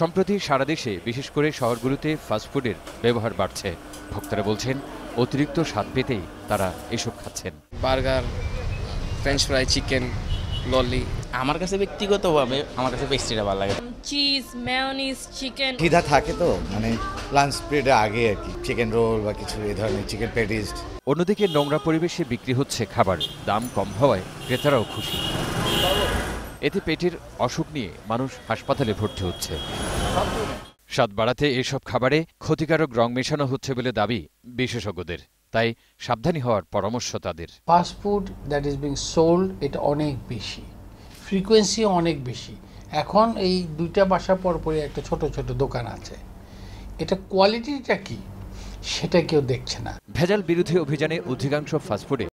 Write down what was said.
সম্প্রতি সারা দেশে বিশেষ করে শহরগুলোতে ফাস্টফুডের ব্যবহার বাড়ছে ভক্তরা বলছেন অতিরিক্ত স্বাদ পেতেই তারা এসব খাচ্ছেন বার্গার ফ্রেঞ্চ ফ্রাই চিকেন ললি আমার কাছে ব্যক্তিগতভাবে আমার কাছে পেস্ট্রিটা ভালো লাগে চিজ মেয়োনিজ চিকেন খিদা থাকে তো মানে লাঞ্চ পিরিয়ডের আগে আর কি চিকেন রোল বা কিছু এই ধরনের চিকেন প্যাটিস অন্যদিকে নোংরা পরিবেশে বিক্রি হচ্ছে খাবার দাম কম হওয়ায় ক্রেতারাও খুশি এতে পেটের অসুখ নিয়ে মানুষ হাসপাতালে ভর্তি হচ্ছে স্বাদ বাড়াতে এসব খাবারে ক্ষতিকারক রং মেশানো হচ্ছে বলে দাবি বিশেষজ্ঞদের তাই সাবধানী হওয়ার পরামর্শ তাদের fast food that is being sold এটা অনেক বেশি ফ্রিকোয়েন্সি অনেক বেশি এখন এই দুইটা বাসা পরপরই একটা ছোট ছোট দোকান আছে এটা কোয়ালিটিটা কি সেটা কেউ দেখছে না ভেজাল বিরোধী অভিযানে অধিকাংশ ফাস্টফুডে